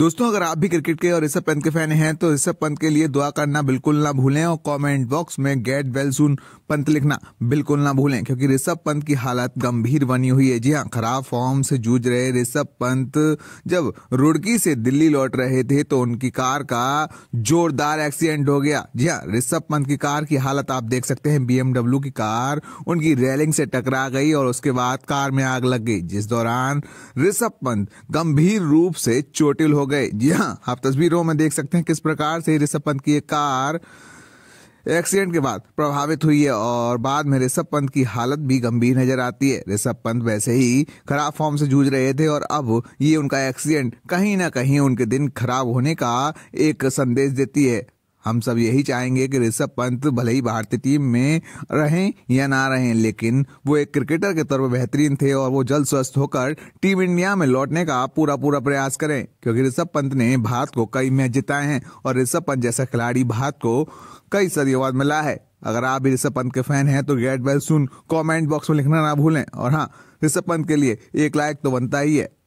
दोस्तों अगर आप भी क्रिकेट के और ऋषभ पंत के फैन हैं तो ऋषभ पंत के लिए दुआ करना बिल्कुल ना भूलें और कमेंट बॉक्स में गेट वेल सुन पंत लिखना बिल्कुल ना भूलें क्योंकि ऋषभ पंत की हालत गंभीर बनी हुई है जी हाँ खराब फॉर्म से जूझ रहे ऋषभ पंत जब रुड़की से दिल्ली लौट रहे थे तो उनकी कार का जोरदार एक्सीडेंट हो गया जी हाँ ऋषभ पंत की कार की हालत आप देख सकते हैं बीएमडब्ल्यू की कार उनकी रेलिंग से टकरा गई और उसके बाद कार में आग लग गई जिस दौरान ऋषभ पंत गंभीर रूप से चोटिल हो हो गए जी हाँ आप तस्वीरों में देख सकते हैं किस प्रकार से ऋषभ पंत की एक कार एक्सीडेंट के बाद प्रभावित हुई है और बाद में ऋषभ पंत की हालत भी गंभीर नजर आती है ऋषभ पंत वैसे ही खराब फॉर्म से जूझ रहे थे और अब ये उनका एक्सीडेंट कहीं ना कहीं उनके दिन खराब होने का एक संदेश देती है हम सब यही चाहेंगे कि ऋषभ पंत भले ही भारतीय टीम में रहें या ना रहें लेकिन वो एक क्रिकेटर के तौर पर बेहतरीन थे और वो जल्द स्वस्थ होकर टीम इंडिया में लौटने का पूरा पूरा प्रयास करें क्योंकि ऋषभ पंत ने भारत को कई मैच जिताए हैं और ऋषभ पंत जैसा खिलाड़ी भारत को कई सदियों बाद मिला है अगर आप भी ऋषभ पंत के फैन हैं तो get well soon comment box में लिखना ना भूलें और हाँ ऋषभ पंत के लिए एक लाइक तो बनता ही है